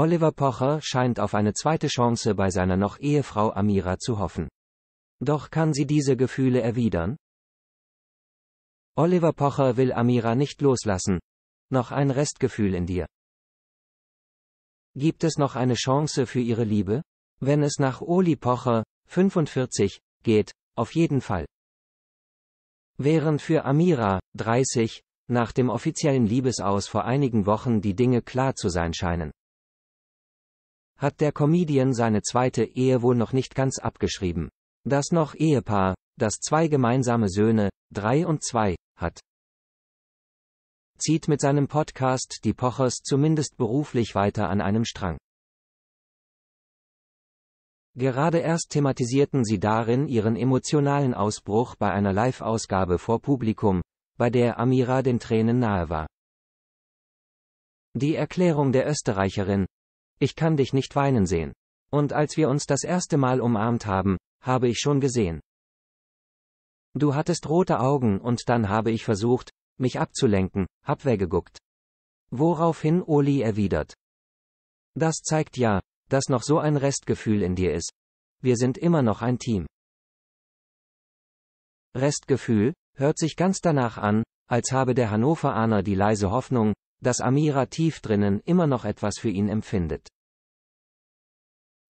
Oliver Pocher scheint auf eine zweite Chance bei seiner noch Ehefrau Amira zu hoffen. Doch kann sie diese Gefühle erwidern? Oliver Pocher will Amira nicht loslassen. Noch ein Restgefühl in dir. Gibt es noch eine Chance für ihre Liebe? Wenn es nach Oli Pocher, 45, geht, auf jeden Fall. Während für Amira, 30, nach dem offiziellen Liebesaus vor einigen Wochen die Dinge klar zu sein scheinen hat der Comedian seine zweite Ehe wohl noch nicht ganz abgeschrieben. Das noch Ehepaar, das zwei gemeinsame Söhne, drei und zwei, hat, zieht mit seinem Podcast Die Pochers zumindest beruflich weiter an einem Strang. Gerade erst thematisierten sie darin ihren emotionalen Ausbruch bei einer Live-Ausgabe vor Publikum, bei der Amira den Tränen nahe war. Die Erklärung der Österreicherin, ich kann dich nicht weinen sehen. Und als wir uns das erste Mal umarmt haben, habe ich schon gesehen. Du hattest rote Augen und dann habe ich versucht, mich abzulenken, hab weggeguckt. Woraufhin Oli erwidert. Das zeigt ja, dass noch so ein Restgefühl in dir ist. Wir sind immer noch ein Team. Restgefühl, hört sich ganz danach an, als habe der Hannoveraner die leise Hoffnung, dass Amira tief drinnen immer noch etwas für ihn empfindet.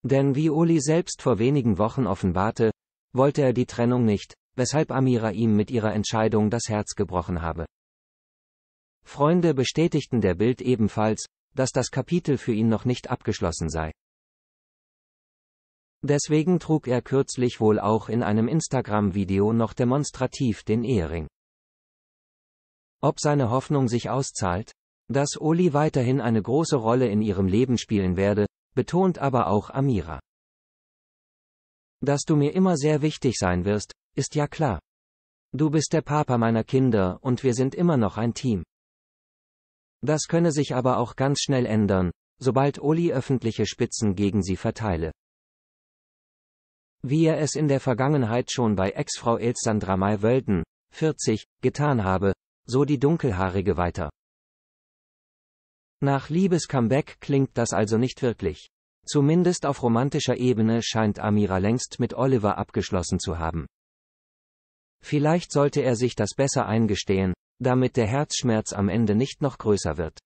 Denn wie Uli selbst vor wenigen Wochen offenbarte, wollte er die Trennung nicht, weshalb Amira ihm mit ihrer Entscheidung das Herz gebrochen habe. Freunde bestätigten der Bild ebenfalls, dass das Kapitel für ihn noch nicht abgeschlossen sei. Deswegen trug er kürzlich wohl auch in einem Instagram-Video noch demonstrativ den Ehering. Ob seine Hoffnung sich auszahlt? Dass Oli weiterhin eine große Rolle in ihrem Leben spielen werde, betont aber auch Amira. Dass du mir immer sehr wichtig sein wirst, ist ja klar. Du bist der Papa meiner Kinder und wir sind immer noch ein Team. Das könne sich aber auch ganz schnell ändern, sobald Oli öffentliche Spitzen gegen sie verteile. Wie er es in der Vergangenheit schon bei Ex-Frau Elsandra May Wölden, 40, getan habe, so die Dunkelhaarige weiter. Nach Liebescomeback klingt das also nicht wirklich. Zumindest auf romantischer Ebene scheint Amira längst mit Oliver abgeschlossen zu haben. Vielleicht sollte er sich das besser eingestehen, damit der Herzschmerz am Ende nicht noch größer wird.